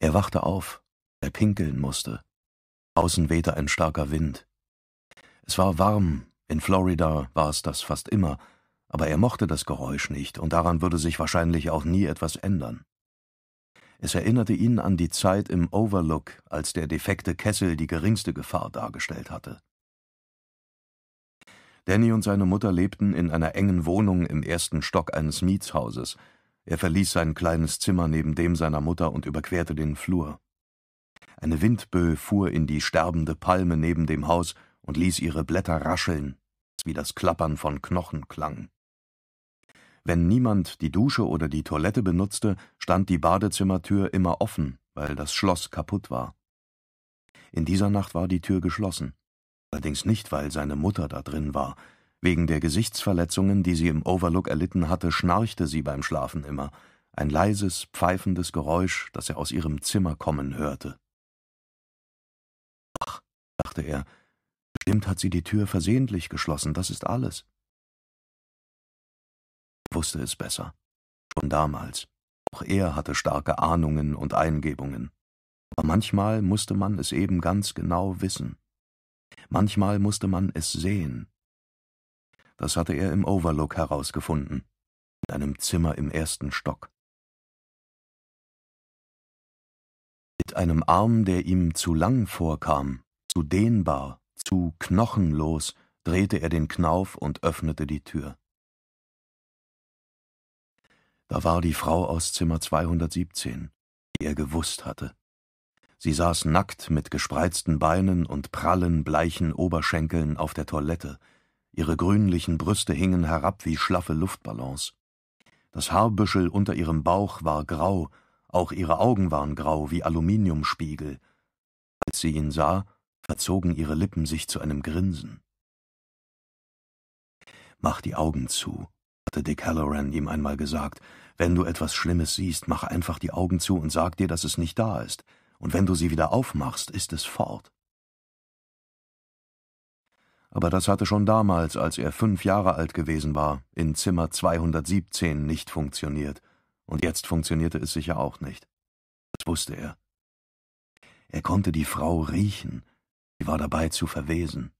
Er wachte auf, er pinkeln musste. Außen wehte ein starker Wind. Es war warm, in Florida war es das fast immer, aber er mochte das Geräusch nicht, und daran würde sich wahrscheinlich auch nie etwas ändern. Es erinnerte ihn an die Zeit im Overlook, als der defekte Kessel die geringste Gefahr dargestellt hatte. Danny und seine Mutter lebten in einer engen Wohnung im ersten Stock eines Mietshauses, er verließ sein kleines Zimmer neben dem seiner Mutter und überquerte den Flur. Eine Windböe fuhr in die sterbende Palme neben dem Haus und ließ ihre Blätter rascheln, wie das Klappern von Knochen klang. Wenn niemand die Dusche oder die Toilette benutzte, stand die Badezimmertür immer offen, weil das Schloss kaputt war. In dieser Nacht war die Tür geschlossen, allerdings nicht, weil seine Mutter da drin war, Wegen der Gesichtsverletzungen, die sie im Overlook erlitten hatte, schnarchte sie beim Schlafen immer, ein leises, pfeifendes Geräusch, das er aus ihrem Zimmer kommen hörte. Ach, dachte er, bestimmt hat sie die Tür versehentlich geschlossen, das ist alles. Er wusste es besser. Schon damals. Auch er hatte starke Ahnungen und Eingebungen. Aber manchmal musste man es eben ganz genau wissen. Manchmal musste man es sehen, das hatte er im Overlook herausgefunden, in einem Zimmer im ersten Stock. Mit einem Arm, der ihm zu lang vorkam, zu dehnbar, zu knochenlos, drehte er den Knauf und öffnete die Tür. Da war die Frau aus Zimmer 217, die er gewusst hatte. Sie saß nackt mit gespreizten Beinen und prallen, bleichen Oberschenkeln auf der Toilette, ihre grünlichen Brüste hingen herab wie schlaffe Luftballons. Das Haarbüschel unter ihrem Bauch war grau, auch ihre Augen waren grau wie Aluminiumspiegel. Als sie ihn sah, verzogen ihre Lippen sich zu einem Grinsen. Mach die Augen zu, hatte Dick Halloran ihm einmal gesagt. Wenn du etwas Schlimmes siehst, mach einfach die Augen zu und sag dir, dass es nicht da ist. Und wenn du sie wieder aufmachst, ist es fort aber das hatte schon damals, als er fünf Jahre alt gewesen war, in Zimmer 217 nicht funktioniert, und jetzt funktionierte es sicher auch nicht. Das wusste er. Er konnte die Frau riechen, sie war dabei zu verwesen.